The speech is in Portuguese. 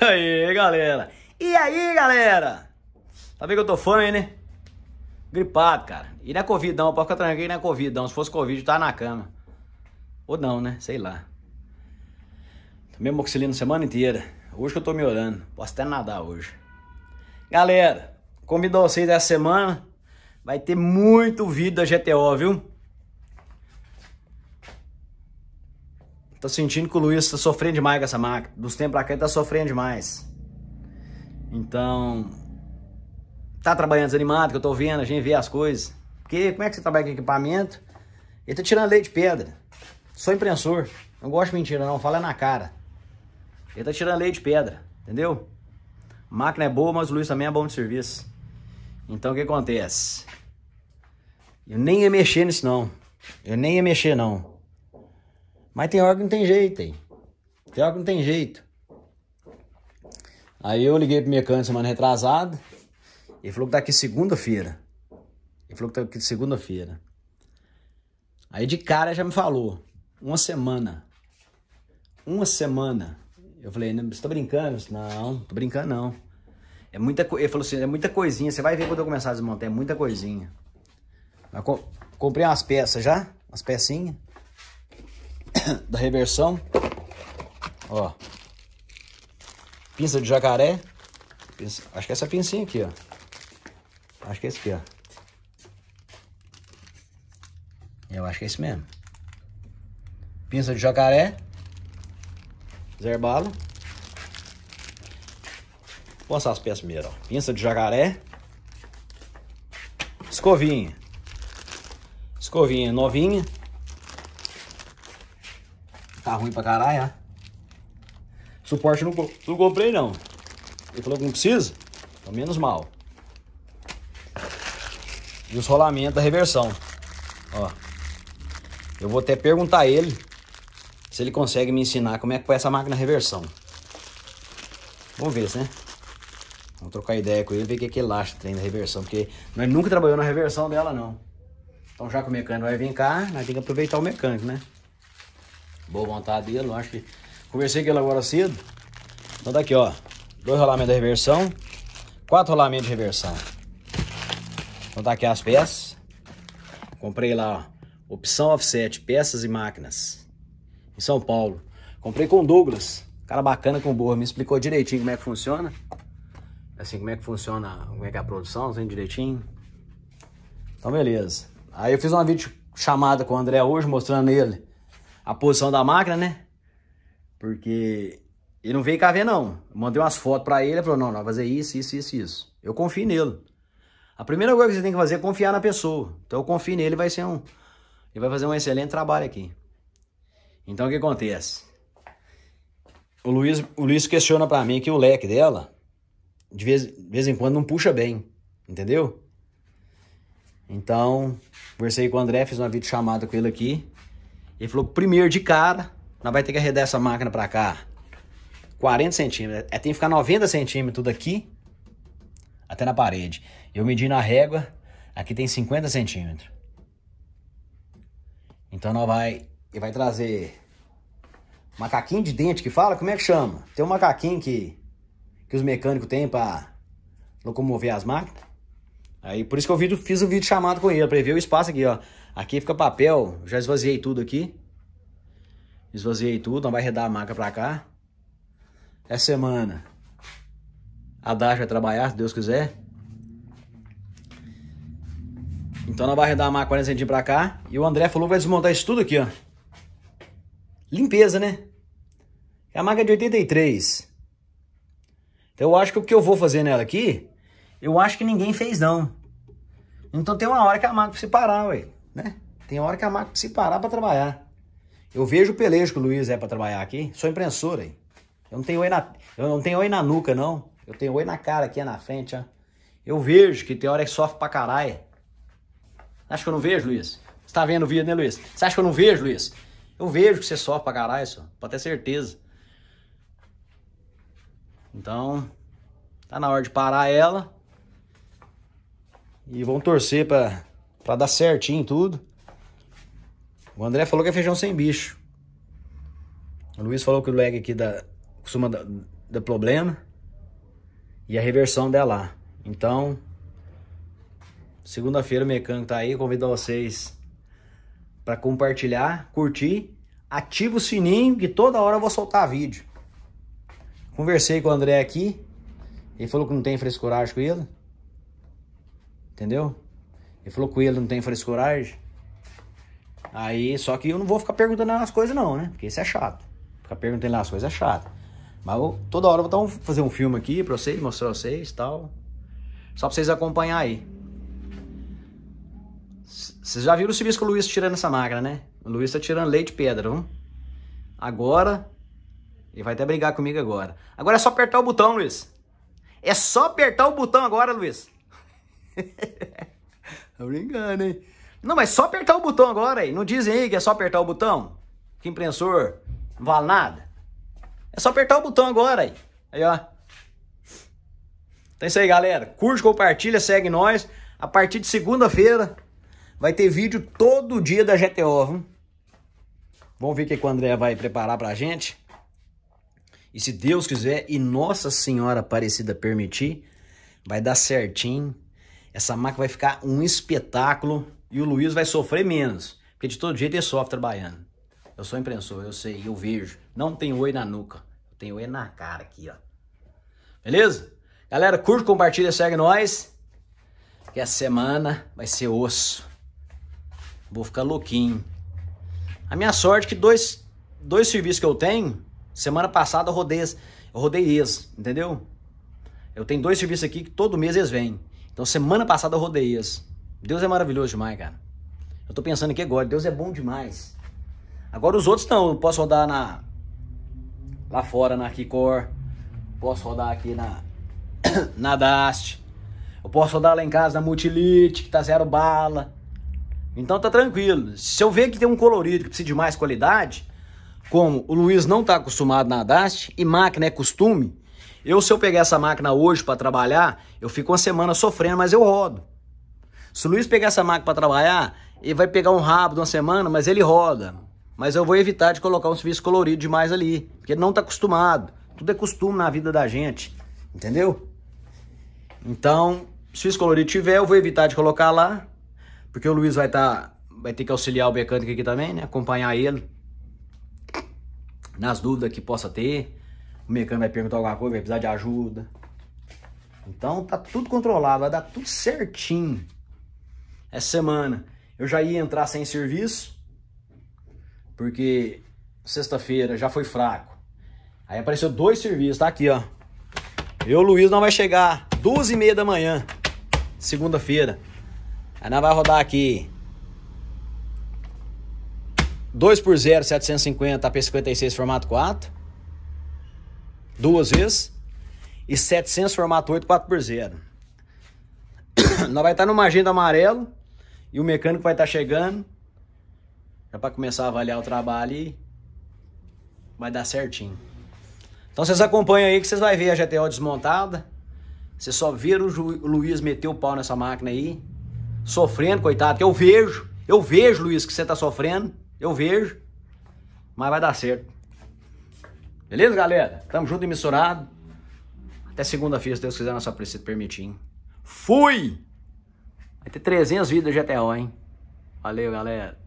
aí, galera? E aí, galera? Tá vendo que eu tô fã, hein, né? Gripado, cara. E não é Covid, não. Pode ficar tranquilo, não é Covid, não. Se fosse Covid, eu tava na cama. Ou não, né? Sei lá. Tomei moxilina a semana inteira. Hoje que eu tô me orando. Posso até nadar hoje. Galera, convido vocês essa semana. Vai ter muito vídeo da GTO, viu? Tô tá sentindo que o Luiz tá sofrendo demais com essa máquina. Dos tempos pra cá ele tá sofrendo demais. Então, tá trabalhando desanimado, que eu tô vendo, a gente vê as coisas. Porque como é que você trabalha com equipamento? Ele tá tirando leite de pedra. Sou impressor. Não gosto de mentira não, fala na cara. Ele tá tirando leite de pedra, entendeu? A máquina é boa, mas o Luiz também é bom de serviço. Então o que acontece? Eu nem ia mexer nisso não. Eu nem ia mexer não. Mas tem hora que não tem jeito, hein? Tem hora que não tem jeito. Aí eu liguei pro mecânico semana retrasada. Ele falou que tá aqui segunda-feira. Ele falou que tá aqui segunda-feira. Aí de cara já me falou. Uma semana. Uma semana. Eu falei, não, você tá brincando? não, tô brincando não. É muita Ele falou assim, é muita coisinha. Você vai ver quando eu começar a desmontar. É muita coisinha. Mas, comprei umas peças já. Umas pecinhas. da reversão. Ó. Pinça de jacaré. Pinça, acho que é essa pincinha aqui, ó. Acho que é esse aqui, ó. Eu acho que é esse mesmo. Pinça de jacaré. Zerbalo. Vou passar as peças primeiro, ó. Pinça de jacaré. Escovinha. Escovinha novinha. Tá ruim pra caralho, né? Suporte não, não comprei, não. Ele falou que não precisa. Então, menos mal. E os rolamentos da reversão. Ó. Eu vou até perguntar a ele se ele consegue me ensinar como é que faz essa máquina reversão. Vamos ver, né? Vamos trocar ideia com ele, ver o que, que ele acha do trem da reversão, porque nós nunca trabalhou na reversão dela, não. Então já que o mecânico vai vir cá, nós temos que aproveitar o mecânico, né? Boa vontade dele, eu acho que. Conversei com ele agora cedo. Então tá aqui, ó. Dois rolamentos de reversão. Quatro rolamentos de reversão. Então tá aqui as peças. Comprei lá, ó. Opção offset, peças e máquinas. Em São Paulo. Comprei com o Douglas. Cara bacana com boa. Me explicou direitinho como é que funciona. Assim, como é que funciona, como é que é a produção, assim, direitinho. Então, beleza. Aí eu fiz uma vídeo chamada com o André hoje, mostrando ele a posição da máquina, né? Porque ele não veio cá ver, não. mandei umas fotos para ele, ele falou, não, vai fazer isso, isso, isso, isso. Eu confio nele. A primeira coisa que você tem que fazer é confiar na pessoa. Então eu confio nele, vai ser um... Ele vai fazer um excelente trabalho aqui. Então o que acontece? O Luiz, o Luiz questiona para mim que o leque dela, de vez, de vez em quando, não puxa bem. Entendeu? Então, conversei com o André, fiz uma videochamada com ele aqui. Ele falou primeiro de cara, nós vai ter que arredar essa máquina para cá. 40 centímetros. É, tem que ficar 90 centímetros tudo aqui, até na parede. Eu medi na régua, aqui tem 50 centímetros. Então nós vai, ele vai trazer macaquinho de dente que fala, como é que chama? Tem um macaquinho que, que os mecânicos têm para locomover as máquinas. Aí por isso que eu fiz o vídeo chamado com ele, para ele ver o espaço aqui, ó. Aqui fica papel, já esvaziei tudo aqui. Esvaziei tudo, não vai redar a maca pra cá. Essa é semana a Dash vai trabalhar, se Deus quiser. Então não vai redar a maca 40 centímetros pra cá. E o André falou que vai desmontar isso tudo aqui, ó. Limpeza, né? É a maca é de 83. Então eu acho que o que eu vou fazer nela aqui, eu acho que ninguém fez não. Então tem uma hora que a maca precisa parar, ué né? Tem hora que é a máquina se parar para trabalhar. Eu vejo o pelejo que o Luiz é para trabalhar aqui. Sou impressora aí. Eu não tenho oi na, eu não tenho oi na nuca, não. Eu tenho oi na cara aqui, é na frente, ó. Eu vejo que tem hora que sofre pra caralho. Acho que eu não vejo, Luiz? Você tá vendo o vídeo, né, Luiz? Você acha que eu não vejo, Luiz? Eu vejo que você sofre pra caralho, só. Pode ter certeza. Então, tá na hora de parar ela. E vão torcer pra para dar certinho tudo. O André falou que é feijão sem bicho. O Luiz falou que o lag aqui dá costuma dar, da problema. E a reversão dela lá. Então, segunda-feira o mecânico tá aí. Convido vocês para compartilhar, curtir. Ativa o sininho que toda hora eu vou soltar vídeo. Conversei com o André aqui. Ele falou que não tem frescoragem com ele. Entendeu? Ele falou com ele, não tem coragem. Aí, só que eu não vou ficar perguntando as coisas não, né? Porque isso é chato. Ficar perguntando as coisas é chato. Mas eu, toda hora eu vou um, fazer um filme aqui pra vocês, mostrar pra vocês e tal. Só pra vocês acompanhar aí. Vocês já viram o serviço que o Luiz tá tirando essa máquina, né? O Luiz tá tirando leite de pedra, viu? Agora, ele vai até brigar comigo agora. Agora é só apertar o botão, Luiz. É só apertar o botão agora, Luiz. Tá brincando, hein? Não, mas só apertar o botão agora aí. Não dizem aí que é só apertar o botão? Que impressor não vale nada. É só apertar o botão agora aí. Aí, ó. Então é isso aí, galera. Curte, compartilha, segue nós. A partir de segunda-feira vai ter vídeo todo dia da GTO, viu? Vamos ver o que o André vai preparar pra gente. E se Deus quiser e Nossa Senhora Aparecida permitir, vai dar certinho essa máquina vai ficar um espetáculo e o Luiz vai sofrer menos, porque de todo jeito é sofre baiano. Eu sou impressor, eu sei, eu vejo. Não tem oi na nuca, tem oi na cara aqui, ó. Beleza? Galera, curte, compartilha, segue nós. Que a semana vai ser osso. Vou ficar louquinho. A minha sorte é que dois, dois serviços que eu tenho, semana passada eu rodei, eu rodei eles, entendeu? Eu tenho dois serviços aqui que todo mês eles vêm. Então, semana passada eu rodei isso. Deus é maravilhoso demais, cara. Eu tô pensando aqui agora, Deus é bom demais. Agora os outros não, eu posso rodar na lá fora na Kikor, posso rodar aqui na na Dast, eu posso rodar lá em casa na Multilite, que tá zero bala. Então tá tranquilo. Se eu ver que tem um colorido que precisa de mais qualidade, como o Luiz não tá acostumado na Dast e máquina é costume, eu, se eu pegar essa máquina hoje para trabalhar, eu fico uma semana sofrendo, mas eu rodo. Se o Luiz pegar essa máquina para trabalhar, ele vai pegar um rabo de uma semana, mas ele roda. Mas eu vou evitar de colocar um serviço colorido demais ali, porque ele não está acostumado. Tudo é costume na vida da gente, entendeu? Então, se o colorido tiver, eu vou evitar de colocar lá, porque o Luiz vai estar, tá, vai ter que auxiliar o mecânico aqui também, né? Acompanhar ele nas dúvidas que possa ter o mecânico vai perguntar alguma coisa, vai precisar de ajuda. Então tá tudo controlado, vai dar tudo certinho. Essa semana eu já ia entrar sem serviço, porque sexta-feira já foi fraco. Aí apareceu dois serviços, tá aqui ó. Eu, o Luiz, não vai chegar duas e meia da manhã, segunda-feira. Aí nós vai rodar aqui 2 por 0, 750 AP56 formato 4 duas vezes e 700 formato 8 4x0. Nós vai estar tá no magenta amarelo e o mecânico vai estar tá chegando. Já para começar a avaliar o trabalho e vai dar certinho. Então vocês acompanham aí que vocês vão ver a GTO desmontada. Vocês só viram o, o Luiz meter o pau nessa máquina aí. Sofrendo, coitado, que eu vejo. Eu vejo, Luiz, que você tá sofrendo. Eu vejo. Mas vai dar certo. Beleza, galera? Tamo junto e misturado. Até segunda-feira, se Deus quiser, nossa preço permitir. Hein? Fui! Vai ter 300 vídeos do GTO, hein? Valeu, galera.